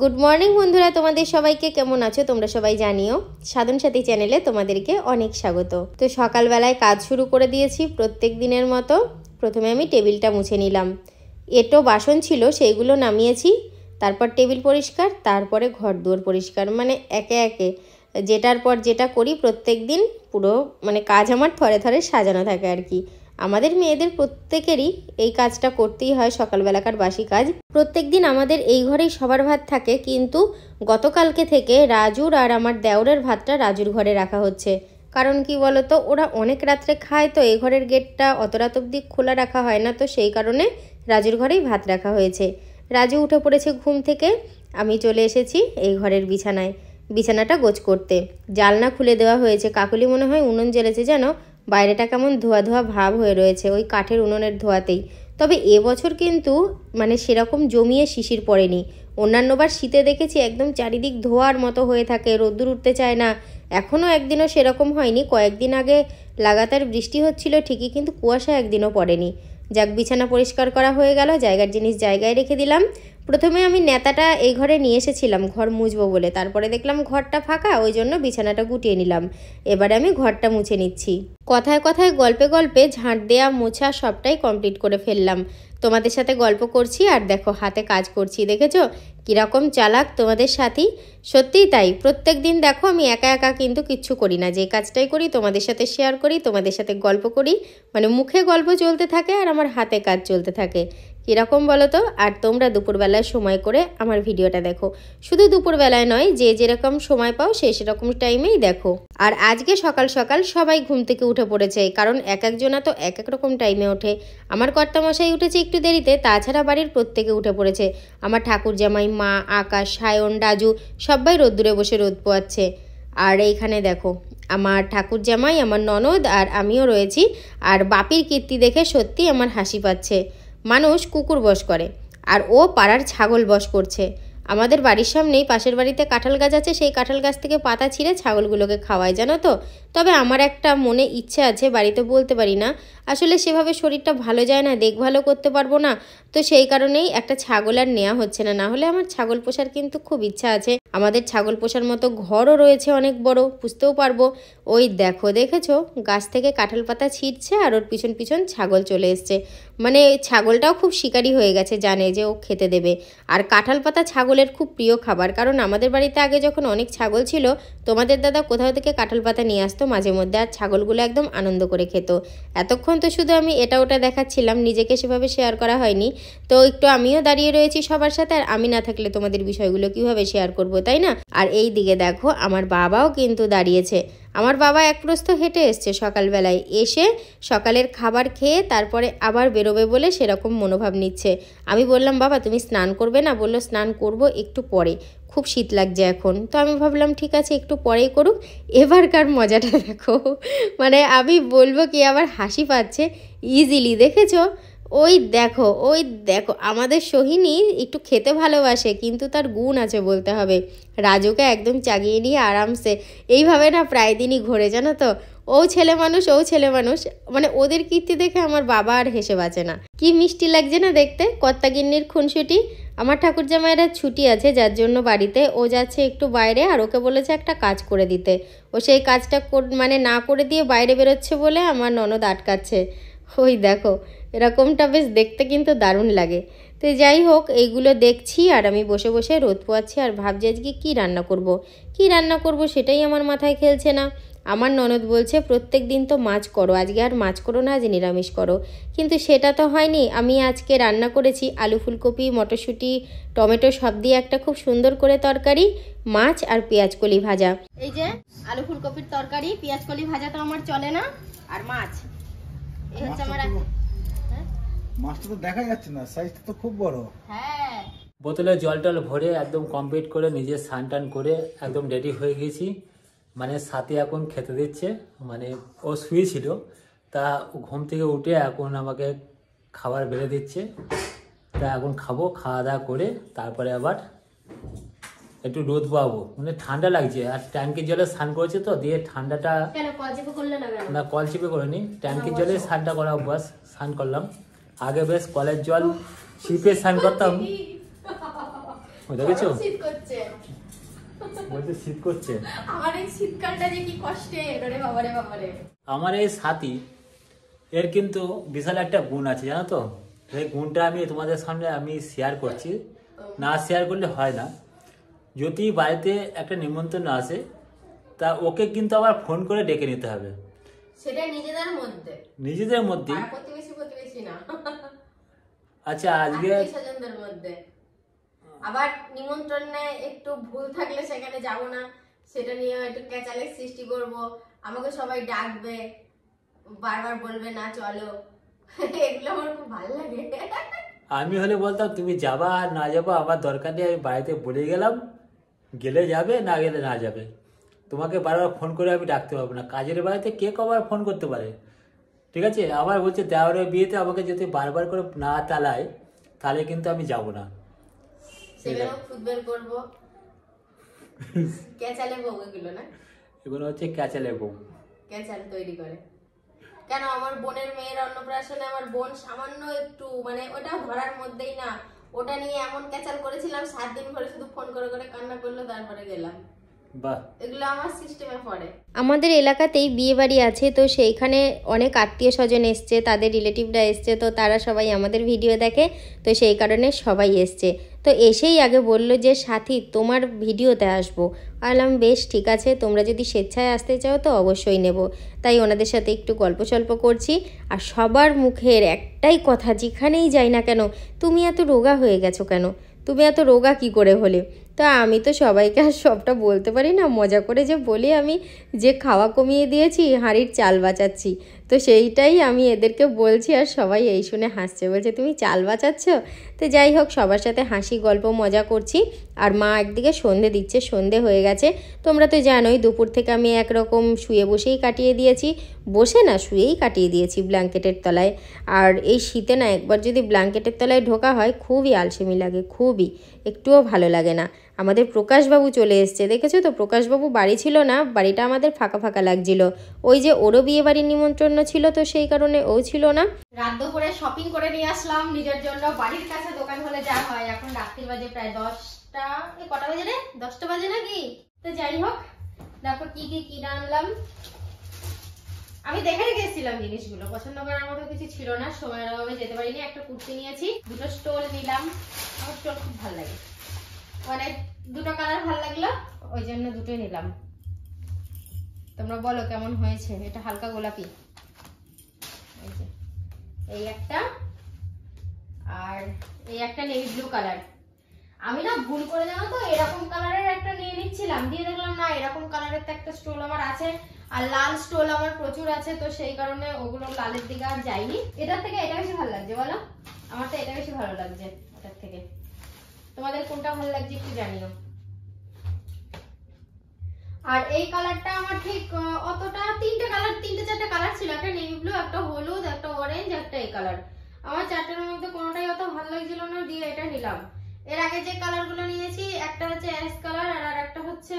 Good morning বন্ধুরা তোমাদের সবাইকে কেমন আছো তোমরা সবাই জানিও সাধন সাথী চ্যানেলে তোমাদেরকে অনেক স্বাগত তো সকালবেলায় কাজ শুরু করে দিয়েছি প্রত্যেক দিনের মতো প্রথমে আমি টেবিলটা মুছে নিলাম এটো বাসন ছিল সেইগুলো নামিয়েছি তারপর টেবিল পরিষ্কার তারপরে ঘর দুয়ার পরিষ্কার মানে একে একে যেটার পর যেটা করি প্রত্যেক দিন পুরো মানে কাজ আমার থরে থরে সাজানো থাকে আর কি আমাদের মেয়েদের প্রত্যেকেরই এই কাজটা করতেই হয় সকালবেলাকার বাসি কাজ প্রত্যেক দিন আমাদের এই ঘরেই সবার ভাত থাকে কিন্তু গতকালকে থেকে রাজুর আর আমার দেওরের ভাতটা রাজুর ঘরে রাখা হচ্ছে কারণ কি বলতো ওরা অনেক রাত্রে খায় তো এই ঘরের গেটটা অত রাত অব্দি খোলা রাখা হয় না তো সেই কারণে রাজুর ঘরেই ভাত রাখা হয়েছে রাজু উঠে পড়েছে ঘুম থেকে আমি চলে এসেছি এই ঘরের বিছানায় বিছানাটা গোছ করতে জালনা খুলে দেওয়া হয়েছে কাকুলি মনে হয় উনুন জ্বেলেছে যেন বাইরেটা কেমন ধোয়া ধোয়া ভাব হয়ে রয়েছে ওই কাঠের উনুনের ধোয়াতেই তবে এবছর কিন্তু মানে সেরকম জমিয়ে শিশির পড়েনি অন্যান্যবার শীতে দেখেছি একদম চারিদিক ধোয়ার মতো হয়ে থাকে রোদ্দুর উঠতে চায় না এখনও একদিনও সেরকম হয়নি কয়েকদিন আগে লাগাতার বৃষ্টি হচ্ছিল ঠিকই কিন্তু কুয়াশা একদিনও পড়েনি যাক বিছানা পরিষ্কার করা হয়ে গেল জায়গার জিনিস জায়গায় রেখে দিলাম প্রথমে আমি নেতাটা এই ঘরে নিয়ে এসেছিলাম ঘর মুছবো বলে তারপরে দেখলাম ঘরটা ফাঁকা ওই জন্য বিছানাটা গুটিয়ে নিলাম এবারে আমি ঘরটা মুছে নিচ্ছি কথায় কথায় গল্পে গল্পে ঝাঁট দেয়া মোছা সবটাই কমপ্লিট করে ফেললাম তোমাদের সাথে গল্প করছি আর দেখো হাতে কাজ করছি দেখেছো কীরকম চালাক তোমাদের সাথী সত্যিই তাই প্রত্যেক দিন দেখো আমি একা একা কিন্তু কিচ্ছু করি না যে কাজটাই করি তোমাদের সাথে শেয়ার করি তোমাদের সাথে গল্প করি মানে মুখে গল্প চলতে থাকে আর আমার হাতে কাজ চলতে থাকে কীরকম বলো তো আর তোমরা দুপুরবেলায় সময় করে আমার ভিডিওটা দেখো শুধু দুপুরবেলায় নয় যে যেরকম সময় পাও সে সেরকম টাইমেই দেখো আর আজকে সকাল সকাল সবাই ঘুম থেকে উঠে পড়েছে কারণ এক একজনা তো এক এক রকম টাইমে ওঠে আমার কর্তামশাই উঠেছে একটু দেরিতে তাছাড়া বাড়ির প্রত্যেকে উঠে পড়েছে আমার ঠাকুর জামাই মা আকাশ সায়ন রাজু সবাই রোদ্দুরে বসে রোদ পোয়াচ্ছে আর এইখানে দেখো আমার ঠাকুর জামাই আমার ননদ আর আমিও রয়েছি আর বাপির কীর্তি দেখে সত্যি আমার হাসি পাচ্ছে মানুষ কুকুর বস করে আর ও পাড়ার ছাগল বস করছে আমাদের বাড়ির সামনেই পাশের বাড়িতে কাঁঠাল গাছ আছে সেই কাঁঠাল গাছ থেকে পাতা ছিঁড়ে ছাগলগুলোকে খাওয়ায় জানো তো তবে আমার একটা মনে ইচ্ছে আছে বাড়িতে বলতে পারি না আসলে সেভাবে শরীরটা ভালো যায় না দেখভালও করতে পারবো না তো সেই কারণেই একটা ছাগল আর নেওয়া হচ্ছে না না হলে আমার ছাগল পোষার কিন্তু খুব ইচ্ছা আছে আমাদের ছাগল পোষার মতো ঘরও রয়েছে অনেক বড় পুষতেও পারবো ওই দেখো দেখেছো গাছ থেকে কাঁঠাল পাতা ছিঁড়ছে আর ওর পিছন পিছন ছাগল চলে এসছে মানে ছাগলটাও খুব শিকারি হয়ে গেছে জানে যে ও খেতে দেবে আর কাঁঠাল পাতা ছাগলের খুব প্রিয় খাবার কারণ আমাদের বাড়িতে আগে যখন অনেক ছাগল ছিল তোমাদের দাদা কোথাও থেকে কাঁঠাল পাতা নিয়ে আসতো মাঝে মধ্যে আর ছাগলগুলো একদম আনন্দ করে খেত এতক্ষণ তো শুধু আমি এটা ওটা দেখাচ্ছিলাম নিজেকে সেভাবে শেয়ার করা হয়নি তো একটু আমিও দাঁড়িয়ে রয়েছি সবার সাথে আর আমি না থাকলে তোমাদের বিষয়গুলো কিভাবে শেয়ার করব তাই না আর এই দিকে দেখো আমার বাবাও কিন্তু দাঁড়িয়েছে আমার বাবা এক প্রস্থ হেঁটে এসছে সকালবেলায় এসে সকালের খাবার খেয়ে তারপরে আবার বেরোবে বলে সেরকম মনোভাব নিচ্ছে আমি বললাম বাবা তুমি স্নান করবে না বললো স্নান করব একটু পরে খুব শীত লাগছে এখন তো আমি ভাবলাম ঠিক আছে একটু পরেই করুক এবারকার মজাটা দেখো মানে আমি বলবো কি আবার হাসি পাচ্ছে ইজিলি দেখেছো ওই দেখো ওই দেখো আমাদের সোহিনী একটু খেতে ভালোবাসে কিন্তু তার গুণ আছে বলতে হবে রাজুকে একদম চাগিয়ে নিয়ে আরামসে এইভাবে না প্রায় দিনই ঘোরে জানো তো ও ছেলে মানুষ ও ছেলে মানুষ মানে ওদের কীর্তি দেখে আমার বাবা আর হেসে বাঁচে না কি মিষ্টি লাগছে না দেখতে কর্তাগিন্নির খুনসুটি আমার ঠাকুর জামাইরা ছুটি আছে যার জন্য বাড়িতে ও যাচ্ছে একটু বাইরে আর ওকে বলেছে একটা কাজ করে দিতে ও সেই কাজটা মানে না করে দিয়ে বাইরে বেরোচ্ছে বলে আমার ননদ আটকাচ্ছে ওই দেখো এরকমটা বেশ দেখতে কিন্তু দারুণ লাগে তো যাই হোক এইগুলো দেখছি আর আমি বসে বসে রোদ পোয়াচ্ছি আর ভাবছি আজকে কী রান্না করব। কি রান্না করব সেটাই আমার মাথায় খেলছে না আমার ননদ বলছে প্রত্যেক দিন তো মাছ করো আজকে আর মাছ করো না আজ নিরামিষ করো কিন্তু সেটা তো হয়নি আমি আজকে রান্না করেছি আলু ফুলকপি মটরশুঁটি টমেটো সব দিয়ে একটা খুব সুন্দর করে তরকারি মাছ আর পেঁয়াজকলি ভাজা এই যে আলু ফুলকপির তরকারি পেঁয়াজকলি ভাজা তো আমার চলে না আর মাছ হ্যাঁ? দেখা যাচ্ছে না সাইজটা তো খুব বড় হ্যাঁ। বোতলে জল টল ভরে একদম কমপ্লিট করে নিজে স্নান টান করে একদম রেডি হয়ে গেছি মানে সাথে এখন খেতে দিচ্ছে মানে ও শুয়েছিল তা ঘুম থেকে উঠে এখন আমাকে খাবার বেড়ে দিচ্ছে তা এখন খাবো খাওয়া দাওয়া করে তারপরে আবার একটু রোদ পাবো মানে ঠান্ডা লাগছে আর ট্যাঙ্কের জলে স্নান করেছে তো দিয়ে ঠান্ডাটা না কল চেপে করিনি ট্যাঙ্কের জলে আচ্ছা। স্নানটা করা বাস স্নান করলাম আগে বেশ কলের জল শিপে স্নান করতাম দেখেছো বলছে শীত করছে আমার এই আমার এই সাথী এর কিন্তু বিশাল একটা গুণ আছে জানো তো সেই গুণটা আমি তোমাদের সামনে আমি শেয়ার করছি না শেয়ার করলে হয় না যদি বাড়িতে একটা নিমন্ত্রণ আসে তা ওকে কিন্তু আবার ফোন করে ডেকে নিতে হবে সেটা নিজেদের মধ্যে নিজেদের মধ্যে প্রতিবেশী প্রতিবেশী না আচ্ছা আজকে স্বজনদের মধ্যে আবার নিমন্ত্রণে একটু ভুল থাকলে সেখানে যাব না সেটা নিয়ে একটু ক্যাচালের সৃষ্টি করব আমাকে সবাই ডাকবে বারবার বলবে না চলো এগুলো আমার খুব ভালো লাগে আমি হলে বলতাম তুমি যাবা আর না যাবো আমার দরকার নেই আমি বাড়িতে বলে গেলাম গেলে যাবে না গেলে না যাবে তোমাকে বারবার ফোন করে আমি ডাকতে পারবো না কাজের বাড়িতে কে কবার ফোন করতে পারে ঠিক আছে আবার বলছে দেওয়ারের বিয়েতে আমাকে যদি বারবার করে না তালায় তাহলে কিন্তু আমি যাব না এগুলো হচ্ছে ক্যাচালে বউ তৈরি করে কেন আমার বোনের মেয়ের অন্নপ্রাশনে আমার বোন সামান্য একটু মানে ওটা ধরার মধ্যেই না ওটা নিয়ে এমন ক্যাচাল করেছিলাম সাত দিন ধরে শুধু ফোন করে করে কান্না করলো তারপরে গেলাম আমাদের এলাকাতেই বিয়ে বাড়ি আছে তো সেইখানে অনেক আত্মীয় স্বজন এসছে তাদের রিলেটিভরা এসছে তো তারা সবাই আমাদের ভিডিও দেখে তো সেই কারণে সবাই এসছে তো এসেই আগে বলল যে সাথী তোমার ভিডিওতে আসবো আলাম বেশ ঠিক আছে তোমরা যদি স্বেচ্ছায় আসতে চাও তো অবশ্যই নেব তাই ওনাদের সাথে একটু গল্প সল্প করছি আর সবার মুখের একটাই কথা যেখানেই যাই না কেন তুমি এত রোগা হয়ে গেছো কেন তুমি এত রোগা কি করে হলে তা আমি তো সবাইকে আর সবটা বলতে পারি না মজা করে যে বলি আমি যে খাওয়া কমিয়ে দিয়েছি হাঁড়ির চাল বাঁচাচ্ছি তো সেইটাই আমি এদেরকে বলছি আর সবাই এই শুনে হাসছে বলছে তুমি চাল বাঁচাচ্ছ তো যাই হোক সবার সাথে হাসি গল্প মজা করছি আর মা একদিকে সন্ধে দিচ্ছে সন্ধে হয়ে গেছে তোমরা তো জানোই দুপুর থেকে আমি একরকম শুয়ে বসেই কাটিয়ে দিয়েছি বসে না শুয়েই কাটিয়ে দিয়েছি ব্ল্যাঙ্কেটের তলায় আর এই শীতে না একবার যদি ব্ল্যাঙ্কেটের তলায় ঢোকা হয় খুবই আলসেমি লাগে খুবই একটুও ভালো লাগে না আমাদের প্রকাশবাবু চলে এসছে দেখেছো তো প্রকাশবাবু বাড়ি ছিল না বাড়িটা আমাদের ফাঁকা ফাঁকা লাগছিল ওই যে ওরও বিয়ে বাড়ির নিমন্ত্রণ ছিল তো সেই কারণে ও ছিল না রাত দুপুরে শপিং করে নিয়ে আসলাম নিজের জন্য বাড়ির কাছে দোকান হলে যা হয় এখন রাত্রির বাজে প্রায় দশটা কটা বাজে রে দশটা বাজে নাকি তো যাই হোক দেখো কি কি কিনে আনলাম আমি দেখে এসেছিলাম জিনিসগুলো পছন্দ করার মতো কিছু ছিল না সময়ের অভাবে যেতে পারিনি একটা কুর্তি নিয়েছি দুটো স্টোল নিলাম আমার স্টোল খুব ভালো লাগে মানে দুটো কালার ভালো লাগলো ওই জন্য দুটোই নিলাম তোমরা বলো কেমন হয়েছে এটা হালকা গোলাপি এই একটা আর এই একটা নেভি ব্লু কালার আমি না ভুল করে জানো তো এরকম কালারের একটা নিয়ে নিচ্ছিলাম দিয়ে দেখলাম না এরকম কালারের তো একটা স্টোল আমার আছে আর লাল স্টোল আমার প্রচুর আছে তো সেই কারণে ওগুলো লালের দিকে আর যাইনি এটার থেকে এটা বেশি ভালো লাগছে বলো আমার তো এটা বেশি ভালো লাগছে এটার থেকে তোমাদের কোনটা ভালো লাগছে একটু জানিও আর এই কালারটা আমার ঠিক অতটা তিনটা কালার তিনটে চারটে কালার ছিল একটা নেভি ব্লু একটা হলুদ একটা অরেঞ্জ একটা এই কালার আমার চারটার মধ্যে কোনোটাই অত ভালো লাগছিল না দিয়ে এটা নিলাম এর আগে যে কালারগুলো নিয়েছি একটা হচ্ছে অ্যাশ কালার আর আর একটা হচ্ছে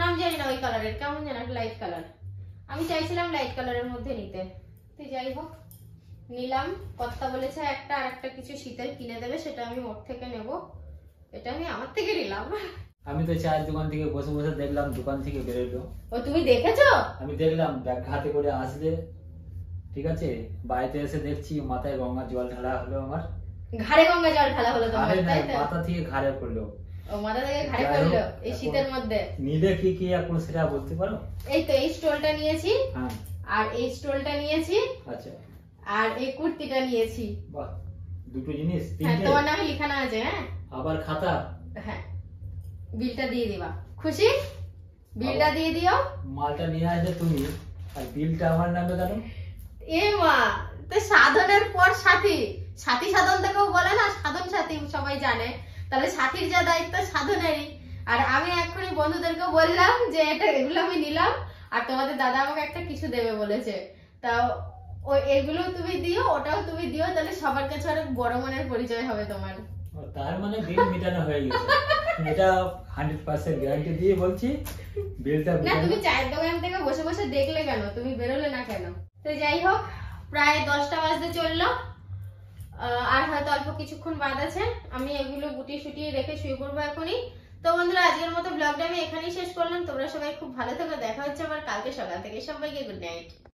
নাম জানি না ওই কালারের কেমন জানা লাইট কালার আমি চাইছিলাম লাইট কালারের মধ্যে নিতে তো যাই হোক নিলাম কথা বলেছে একটা আর একটা কিছু শীতের কিনে দেবে সেটা আমি ওর থেকে নেবো এটা আমি আমার থেকে নিলাম আমি তো চায়ের দোকান থেকে বসে বসে দেখলাম দোকান থেকে বেরোলো ও তুমি দেখেছো আমি দেখলাম ব্যাগ হাতে করে আসলে ঠিক আছে বাড়িতে এসে দেখছি মাথায় গঙ্গা জল ঢালা হলো আমার ঘাড়ে গঙ্গা জল ঢালা হলো তোমার তাই তো মাথা থেকে ঘাড়ে পড়লো ও মাথা থেকে ঘাড়ে পড়লো এই শীতের মধ্যে নিলে কি কি এখন সেটা বলতে পারো এই তো এই স্টলটা নিয়েছি হ্যাঁ। আর এই স্টলটা নিয়েছি আচ্ছা আর এই কুর্তিটা নিয়েছি বাহ দুটো জিনিস হ্যাঁ, তোমার নামে লিখানো আছে হ্যাঁ আবার খাতা হ্যাঁ বিলটা দিয়ে দিবা খুশি বিলটা দিয়ে দিও মালটা নিয়ে আসলে তুমি আর বিলটা আমার নামে দাও এ মা তো সাধনের পর সাথী সাথী সাধন থেকেও বলে না সাধন সাথী সবাই জানে তাহলে সাথীর যা দায়িত্ব সাধনেরই আর আমি এখনই বন্ধুদেরকে বললাম যে এটা এগুলো আমি নিলাম আর তোমাদের দাদা আমাকে একটা কিছু দেবে বলেছে তা ও এগুলো তুমি দিও ওটাও তুমি দিও তাহলে সবার কাছে অনেক বড় মনের পরিচয় হবে তোমার তার মানে বিল মিটানো হয়ে গেছে এটা হান্ড্রেড পার্সেন্ট গ্যারান্টি দিয়ে বলছি বিলটা না তুমি চায়ের দোকান থেকে বসে বসে দেখলে কেন তুমি বেরোলে না কেন তো যাই হোক প্রায় দশটা বাজতে চললো আর হয়তো অল্প কিছুক্ষণ বাদ আছে আমি এগুলো গুটিয়ে শুটিয়ে রেখে শুয়ে পড়বো এখনই তো বন্ধুরা আজকের মতো ব্লগটা আমি এখানেই শেষ করলাম তোমরা সবাই খুব ভালো থেকো দেখা হচ্ছে আমার কালকে সকাল থেকে সবাইকে গুড নাইট